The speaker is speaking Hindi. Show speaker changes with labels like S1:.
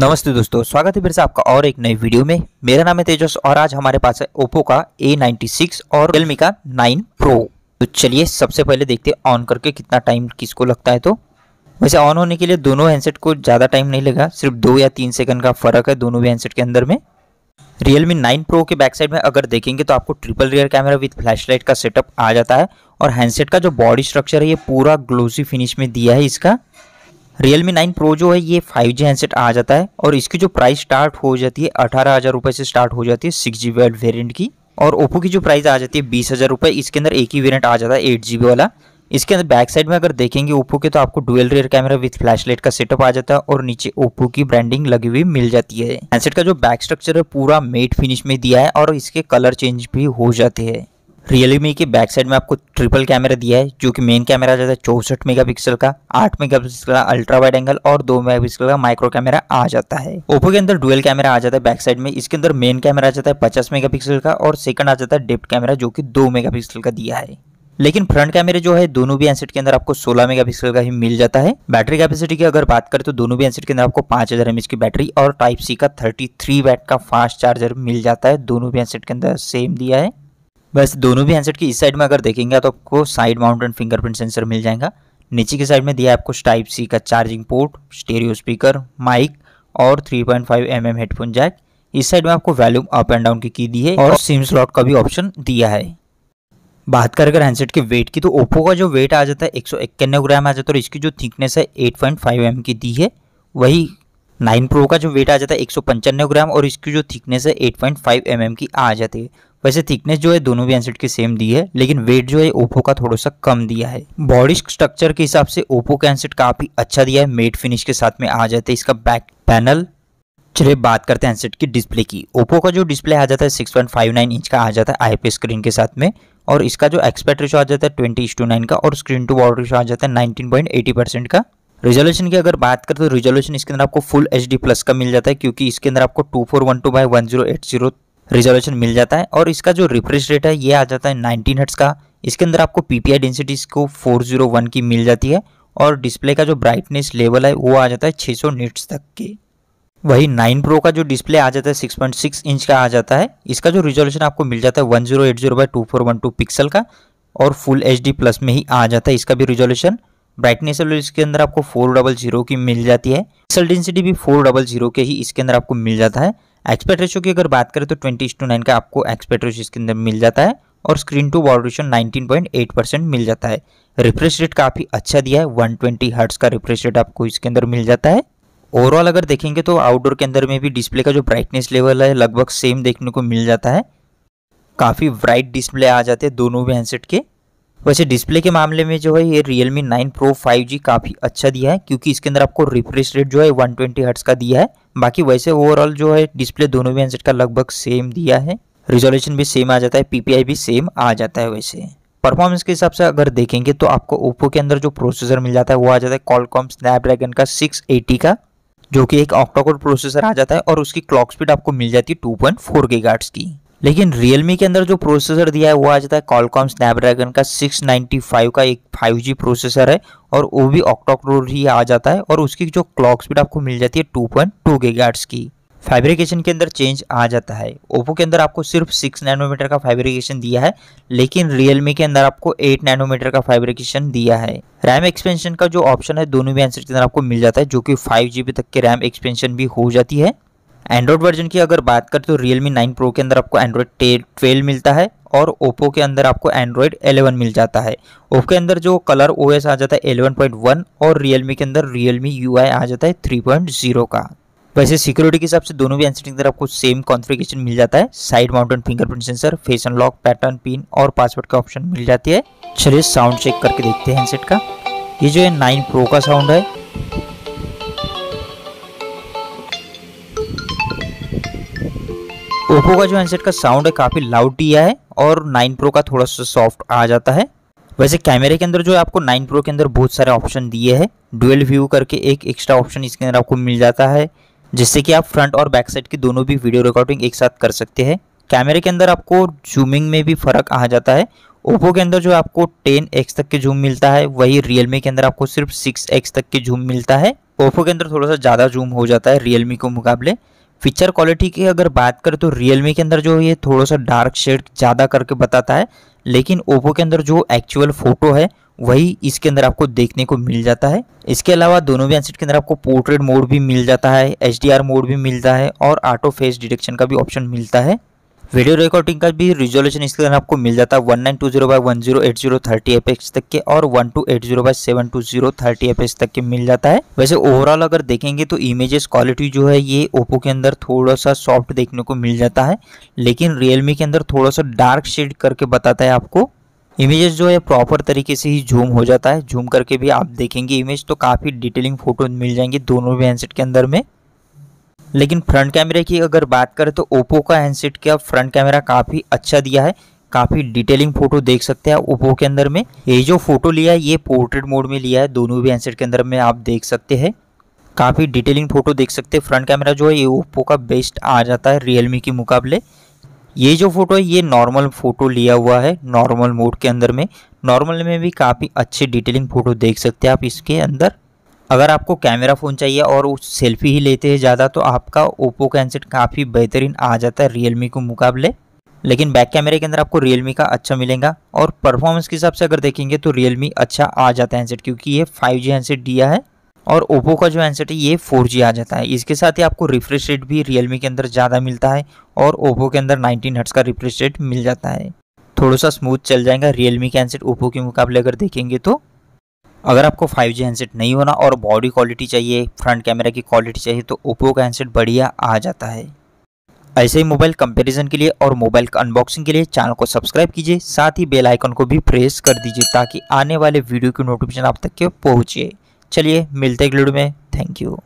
S1: नमस्ते दोस्तों स्वागत है फिर से आपका और एक नई वीडियो में मेरा नाम है तेजस और आज हमारे पास है ओप्पो का A96 और रियलमी का 9 प्रो तो चलिए सबसे पहले देखते हैं ऑन करके कितना टाइम किसको लगता है तो वैसे ऑन होने के लिए दोनों हैंडसेट को ज़्यादा टाइम नहीं लगा सिर्फ दो या तीन सेकंड का फ़र्क है दोनों भी हैंडसेट के अंदर में रियलमी नाइन प्रो के बैक साइड में अगर देखेंगे तो आपको triple rear camera with flashlight का सेटअप आ जाता है और हैंडसेट का जो बॉडी स्ट्रक्चर है ये पूरा ग्लोसी फिनिश में दिया है इसका रियलमी नाइन प्रो जो है ये फाइव जी हैंडसेट आ जाता है और इसकी जो प्राइस स्टार्ट हो जाती है अठारह हज़ार रुपये से स्टार्ट हो जाती है सिक्स जी बी वेरियंट की और ओप्पो की जो प्राइस आ जाती है बीस हज़ार रुपये इसके अंदर एक ही वेरियंट आ जाता है एट जी बी वाला इसके अंदर बैक साइड में अगर देखेंगे ओप्पो के तो आपको dual rear camera with light का सेटअप आ जाता है और नीचे ओप्पो की ब्रांडिंग लगी हुई मिल जाती है हैंडसेट का जो बैक स्ट्रक्चर है पूरा मेट फिनिश में दिया है और इसके कलर चेंज भी हो जाते हैं रियल मी के बैक साइड में आपको ट्रिपल कैमरा दिया है जो कि मेन कैमरा जाता है मेगा मेगापिक्सल का आठ मेगापिक्सल का अल्ट्रा वाइड एंगल और दो मेगापिक्सल का माइक्रो कैमरा आ जाता है ओप्पो के अंदर डुअल कैमरा आ जाता है बैक साइड में इसके अंदर मेन कैमरा आ जाता है पचास मेगा का और सेकंड आ जाता है डेप्ट कैमरा जो कि दो मेगा का दिया है लेकिन फ्रंट कैमरे जो है दोनों भी एनसेट के अंदर आपको 16 मेगापिक्सल का ही मिल जाता है बैटरी कैपेसिटी की अगर बात करें तो दोनों भी एनसेट के अंदर आपको 5000 हजार की बैटरी और टाइप सी का 33 थ्री वैट का फास्ट चार्जर मिल जाता है दोनों भी एनसेट के अंदर सेम दिया है वैसे दोनों भी हैंडसेट की इस साइड में अगर देखेंगे तो आपको साइड एंड फिंगरप्रिंट सेंसर मिल जाएगा नीचे की साइड में दिया है आपको टाइप सी का charging port stereo speaker mic और 3.5 पॉइंट mm हेडफोन जैक इस साइड में आपको वैल्यूम अप एंड डाउन की की दी है और सिम स्लॉट का भी ऑप्शन दिया है बात कर अगर हैंडसेट के वेट की तो ओप्पो का जो वेट आ जाता है एक ग्राम आ जाता है और इसकी जो थिकनेस है एट पॉइंट mm की दी है वही नाइन प्रो का जो वेट आ जाता है एक ग्राम और इसकी जो थिकनेस है eight point five M M की आ जाती है वैसे थिकनेस जो है दोनों भी एनसेट की सेम दी है लेकिन वेट जो है ओप्पो का थोड़ा सा कम दिया है बॉडी स्ट्रक्चर के हिसाब से ओप्पो का एनसेट काफ़ी अच्छा दिया है मेट फिनिश के साथ में आ जाते हैं इसका बैक पैनल चलिए बात करते हैं एनसेट की डिस्प्ले की ओप्पो का जो डिस्प्ले आ जाता है सिक्स इंच का आ जाता है आईपीएस स्क्रीन के साथ में और इसका जो एक्सपेक्ट रेशो आ जाता है ट्वेंटी का और स्क्रीन टू बॉर्डर रेशो आ जाता है नाइनटीन पॉइंट एटी परसेंट का रिजोल्यूशन की अगर बात करें तो रिजोल्यूशन इसके अंदर आपको फुल एच प्लस का मिल जाता है क्योंकि इसके अंदर आपको two four one two by one zero eight zero resolution मिल जाता है और इसका जो रिफ्रेश रेट है ये आ जाता है नाइनटीन हट्स का इसके अंदर आपको पीपीआई डेंसिटी को फोर जीरो वन की मिल जाती है और डिस्प्ले का जो ब्राइटनेस लेवल है वो आ जाता है छः सौ निट्स तक के वही नाइन प्रो का जो डिस्प्ले आ जाता है सिक्स पॉइंट सिक्स इंच का आ जाता है इसका जो रिजोल्यूशन आपको मिल जाता है one zero eight zero by two four one two pixel का और फुल एच प्लस में ही आ जाता है इसका भी रिजोल्यूशन ब्राइटनेस इसके अंदर आपको फोर डबल जीरो की मिल जाती है पिक्सल डेंसिटी भी फोर डबल जीरो के ही इसके अंदर आपको मिल जाता है एक्सपेक्ट रेशो की अगर बात करें तो ट्वेंटी टू नाइन का आपको एक्सपेक्ट रेशो इसके अंदर मिल जाता है और screen to nineteen point eight percent मिल जाता है रिफ्रेश रेट काफ़ी अच्छा दिया है वन ट्वेंटी हर्ट्स का रिफ्रेश रेट आपको इसके अंदर मिल जाता है ओवरऑल अगर देखेंगे तो आउटडोर के अंदर में भी डिस्प्ले का जो ब्राइटनेस लेवल है लगभग सेम देखने को मिल जाता है काफ़ी ब्राइट डिस्प्ले आ जाते हैं दोनों भी हैंडसेट के वैसे डिस्प्ले के मामले में जो है ये Realme nine pro five G काफ़ी अच्छा दिया है क्योंकि इसके अंदर आपको रिफ्रेश रेट जो है वन ट्वेंटी हर्ट्स का दिया है बाकी वैसे ओवरऑल जो है डिस्प्ले दोनों भी हैंडसेट का लगभग सेम दिया है रिजोल्यूशन भी सेम आ जाता है पीपीआई भी सेम आ जाता है वैसे परफॉर्मेंस के हिसाब से अगर देखेंगे तो आपको ओप्पो के अंदर जो प्रोसेसर मिल जाता है वो आ जाता है कॉलकॉम स्नैपड्रैगन का सिक्स का जो कि एक ऑक्टोकोड प्रोसेसर आ जाता है और उसकी क्लॉक स्पीड आपको मिल जाती है 2.4 पॉइंट की लेकिन रियलमी के अंदर जो प्रोसेसर दिया है वो आ जाता है कॉलकॉम स्नैपड्रैगन का 695 का एक 5G प्रोसेसर है और वो भी ऑक्टोक्रोर ही आ जाता है और उसकी जो क्लॉक स्पीड आपको मिल जाती है 2.2 पॉइंट की फैब्रिकेशन के अंदर चेंज आ जाता है ओप्पो के अंदर आपको सिर्फ सिक्स नैनोमीटर का फैब्रिकेशन दिया है लेकिन रियलमी के अंदर आपको एट नैनोमीटर का फैब्रिकेशन दिया है रैम एक्सपेंशन का जो ऑप्शन है दोनों भी आंसर के अंदर आपको मिल जाता है जो कि फाइव तक के रैम एक्सपेंशन भी हो जाती है एंड्रॉयड वर्जन की अगर बात करें तो रियलमी नाइन प्रो के अंदर आपको एंड्रॉयड ट्वेल्व मिलता है और ओप्पो के अंदर आपको एंड्रॉयड एलेवन मिल जाता है ओप्पो के अंदर जो कलर ओ आ जाता है एलेवन और रियलमी के अंदर रियलमी यूआई आ जाता है थ्री का वैसे सिक्योरिटी के हिसाब से दोनों भी एन के अंदर आपको सेम कॉन्फ़िगरेशन मिल जाता है side mounted fingerprint sensor face unlock pattern pin और पासवर्ड का ऑप्शन मिल जाती है चलिए साउंड चेक करके देखते हैं हैंडसेट का ये जो है नाइन प्रो का साउंड है ओप्पो का जो हैंडसेट का साउंड है काफ़ी लाउड दिया है और 9 प्रो का थोड़ा सा सॉफ्ट आ जाता है वैसे कैमरे के अंदर जो है आपको 9 प्रो के अंदर बहुत सारे ऑप्शन दिए हैं डुअल व्यू करके एक एक्स्ट्रा ऑप्शन इसके अंदर आपको मिल जाता है जिससे कि आप फ्रंट और बैक साइड की दोनों भी वीडियो रिकॉर्डिंग एक साथ कर सकते हैं कैमरे के अंदर आपको जूमिंग में भी फ़र्क आ जाता है ओप्पो के अंदर जो आपको एक्स तक के जूम मिलता है वही रियलमी के अंदर आपको सिर्फ एक्स तक के जूम मिलता है ओप्पो के अंदर थोड़ा सा ज़्यादा जूम हो जाता है रियलमी के मुकाबले फीचर क्वालिटी की अगर बात करें तो रियलमी के अंदर जो ये थोड़ा सा डार्क शेड ज़्यादा करके बताता है लेकिन ओप्पो के अंदर जो एक्चुअल फ़ोटो है वही इसके अंदर आपको देखने को मिल जाता है इसके अलावा दोनों भी हैंडसेट के अंदर आपको पोर्ट्रेट मोड भी मिल जाता है एच मोड भी मिलता है और ऑटो फेस डिटेक्शन का भी ऑप्शन मिलता है वीडियो रिकॉर्डिंग का भी रिजोल्यूशन इसके अंदर आपको मिल जाता है one nine two zero by one zero eight zero thirty F X तक के और one two eight zero by seven two zero thirty F X तक के मिल जाता है वैसे ओवरऑल अगर देखेंगे तो इमेजेस क्वालिटी जो है ये ओप्पो के अंदर थोड़ा सा सॉफ्ट देखने को मिल जाता है लेकिन रियलमी के अंदर थोड़ा सा डार्क शेड करके बताता है आपको इमेजेस जो है प्रॉपर तरीके से ही जूम हो जाता है जूम करके भी आप देखेंगे इमेज तो काफ़ी डिटेलिंग फोटो मिल जाएंगे दोनों भी हैंडसेट के अंदर में लेकिन फ्रंट कैमरे की अगर बात करें तो ओप्पो का हैंडसेट का फ्रंट कैमरा काफ़ी अच्छा दिया है काफ़ी डिटेलिंग फ़ोटो देख सकते हैं ओप्पो के अंदर में ये जो फ़ोटो लिया है ये पोर्ट्रेट मोड में लिया है दोनों भी हैंडसेट के अंदर में आप देख सकते हैं काफ़ी डिटेलिंग फ़ोटो देख सकते हैं फ्रंट कैमरा जो है ये ओप्पो का बेस्ट आ जाता है रियलमी के मुकाबले ये जो फ़ोटो है ये नॉर्मल फ़ोटो लिया हुआ है नॉर्मल मोड के अंदर में नॉर्मल में भी काफ़ी अच्छी डिटेलिंग फ़ोटो देख सकते हैं आप इसके अंदर अगर आपको कैमरा फ़ोन चाहिए और उस सेल्फी ही लेते हैं ज़्यादा तो आपका ओप्पो का हैंडसेट काफ़ी बेहतरीन आ जाता है रियलमी के मुकाबले लेकिन बैक कैमरे के अंदर आपको रियलमी का अच्छा मिलेगा और परफॉर्मेंस के हिसाब से अगर देखेंगे तो रियलमी अच्छा आ जाता है हैंडसेट क्योंकि ये फाइव जी हैंडसेट दिया है और ओप्पो का जो हैंडसेट है ये फोर जी आ जाता है इसके साथ ही आपको रिफ्रेश रेट भी रियलमी के अंदर ज़्यादा मिलता है और ओप्पो के अंदर नाइनटीन हट्स का रिफ्रेश रेट मिल जाता है थोड़ा सा स्मूथ चल जाएगा रियलमी के हैंडसेट ओप्पो के मुकाबले अगर देखेंगे तो अगर आपको 5G हैंडसेट नहीं होना और बॉडी क्वालिटी चाहिए फ्रंट कैमरा की क्वालिटी चाहिए तो ओप्पो का हैंडसेट बढ़िया आ जाता है ऐसे ही मोबाइल कंपैरिजन के लिए और मोबाइल का अनबॉक्सिंग के लिए चैनल को सब्सक्राइब कीजिए साथ ही बेल आइकन को भी प्रेस कर दीजिए ताकि आने वाले वीडियो की नोटिफिकेशन आप तक के पहुँचे चलिए मिलते हैं वीडियो में थैंक यू